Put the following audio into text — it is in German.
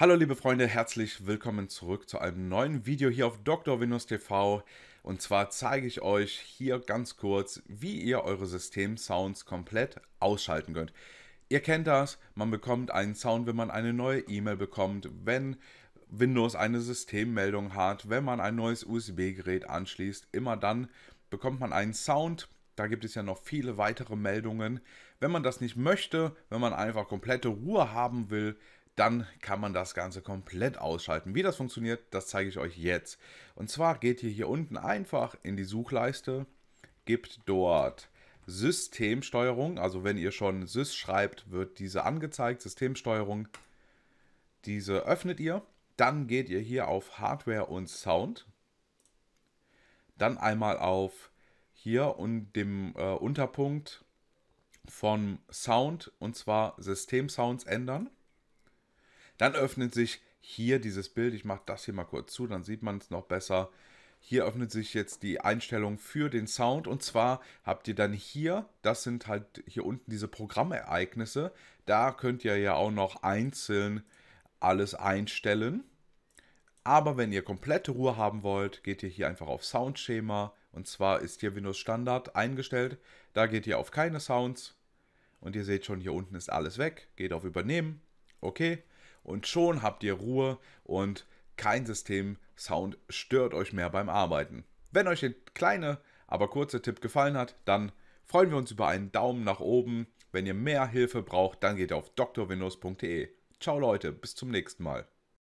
Hallo liebe Freunde, herzlich willkommen zurück zu einem neuen Video hier auf Dr. Windows TV. Und zwar zeige ich euch hier ganz kurz, wie ihr eure System-Sounds komplett ausschalten könnt. Ihr kennt das, man bekommt einen Sound, wenn man eine neue E-Mail bekommt, wenn Windows eine Systemmeldung hat, wenn man ein neues USB-Gerät anschließt, immer dann bekommt man einen Sound, da gibt es ja noch viele weitere Meldungen. Wenn man das nicht möchte, wenn man einfach komplette Ruhe haben will, dann kann man das Ganze komplett ausschalten. Wie das funktioniert, das zeige ich euch jetzt. Und zwar geht ihr hier unten einfach in die Suchleiste, gibt dort Systemsteuerung, also wenn ihr schon Sys schreibt, wird diese angezeigt, Systemsteuerung, diese öffnet ihr. Dann geht ihr hier auf Hardware und Sound, dann einmal auf hier und dem äh, Unterpunkt von Sound und zwar System Sounds ändern. Dann öffnet sich hier dieses Bild. Ich mache das hier mal kurz zu, dann sieht man es noch besser. Hier öffnet sich jetzt die Einstellung für den Sound und zwar habt ihr dann hier, das sind halt hier unten diese Programmereignisse. Da könnt ihr ja auch noch einzeln alles einstellen. Aber wenn ihr komplette Ruhe haben wollt, geht ihr hier einfach auf Soundschema und zwar ist hier Windows Standard eingestellt. Da geht ihr auf keine Sounds und ihr seht schon hier unten ist alles weg. Geht auf Übernehmen. Okay, und schon habt ihr Ruhe und kein System-Sound stört euch mehr beim Arbeiten. Wenn euch der kleine, aber kurze Tipp gefallen hat, dann freuen wir uns über einen Daumen nach oben. Wenn ihr mehr Hilfe braucht, dann geht auf drwindows.de. Ciao Leute, bis zum nächsten Mal.